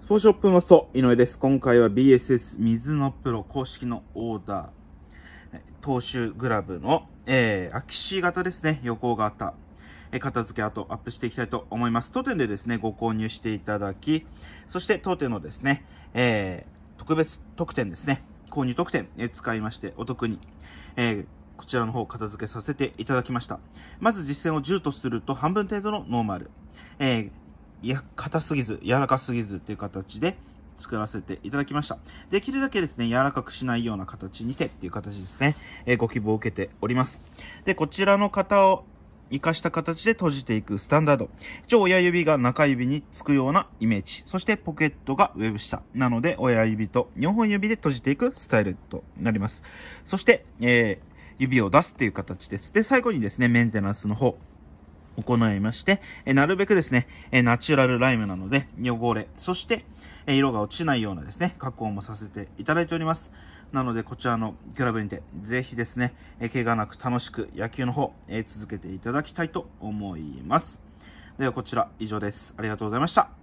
スポーツショップマスト、井上です。今回は BSS 水のプロ公式のオーダー、投手グラブの、えー、アキシー型ですね、横型、え片付け後アップしていきたいと思います。当店でですね、ご購入していただき、そして当店のですね、えー、特別特典ですね、購入特典、えー、使いましてお得に、えー、こちらの方片付けさせていただきました。まず実践を10とすると半分程度のノーマル。えー、いや、硬すぎず、柔らかすぎずっていう形で作らせていただきました。できるだけですね、柔らかくしないような形にしてっていう形ですね、えー、ご希望を受けております。で、こちらの型を活かした形で閉じていくスタンダード。一応親指が中指につくようなイメージ。そしてポケットがウェブ下。なので親指と4本指で閉じていくスタイルとなります。そして、えー、指を出すっていう形です。で、最後にですね、メンテナンスの方。行いまして、えなるべくですね、えナチュラルライムなので、汚れ、そして、え色が落ちないようなですね、加工もさせていただいております。なので、こちらのクラブにて、ぜひですね、え怪我なく楽しく野球の方、え続けていただきたいと思います。では、こちら以上です。ありがとうございました。